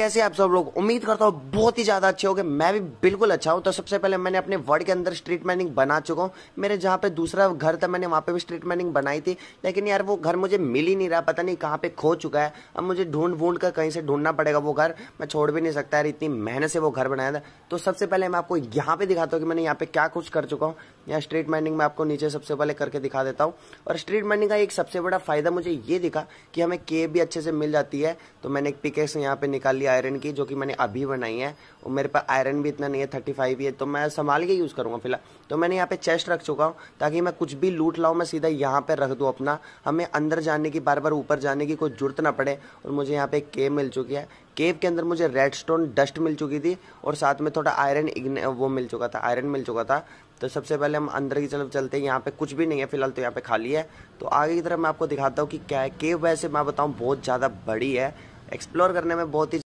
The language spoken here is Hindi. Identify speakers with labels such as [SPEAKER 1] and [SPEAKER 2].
[SPEAKER 1] कैसे आप सब लोग उम्मीद करता हूँ बहुत ही ज़्यादा अच्छे हो गए मैं भी बिल्कुल अच्छा हूँ तो सबसे पहले मैंने अपने वर्ड के अंदर स्ट्रीट मैनिंग बना चुका हूँ मेरे जहाँ पे दूसरा घर था मैंने वहाँ पे भी स्ट्रीट मैनिंग बनाई थी लेकिन यार वो घर मुझे मिल ही नहीं रहा पता नहीं कहाँ पे खो चुका है अब मुझे ढूंढ वूंढ कर कहीं से ढूंढना पड़ेगा वो घर मैं छोड़ भी नहीं सकता यार इतनी मेहनत से वो घर बनाया था तो सबसे पहले मैं आपको यहाँ पे दिखाता हूँ कि मैंने यहाँ पे क्या कुछ कर चुका हूँ यहाँ स्ट्रीट माइनिंग में आपको नीचे सबसे पहले करके दिखा देता हूँ और स्ट्रीट माइनिंग का एक सबसे बड़ा फायदा मुझे ये दिखा कि हमें के भी अच्छे से मिल जाती है तो मैंने एक पिकेस यहाँ पे निकाल लिया आयरन की जो कि मैंने अभी बनाई है और मेरे पास आयरन भी इतना नहीं है थर्टी फाइव ही है तो मैं संभाल के यूज़ करूँगा फिलहाल तो मैंने यहाँ पे चेस्ट रख चुका हूँ ताकि मैं कुछ भी लूट लाऊँ मैं सीधा यहाँ पर रख दूँ अपना हमें अंदर जाने की बार बार ऊपर जाने की कोई जरूरत ना पड़े और मुझे यहाँ पे केव मिल चुकी है केव के अंदर मुझे रेडस्टोन डस्ट मिल चुकी थी और साथ में थोड़ा आयरन वो मिल चुका था आयरन मिल चुका था तो सबसे पहले हम अंदर की तरफ चलते हैं यहाँ पे कुछ भी नहीं है फिलहाल तो यहाँ पे खाली है तो आगे की तरफ मैं आपको दिखाता हूँ कि क्या है केव वैसे मैं बताऊँ बहुत ज़्यादा बड़ी है एक्सप्लोर करने में बहुत ही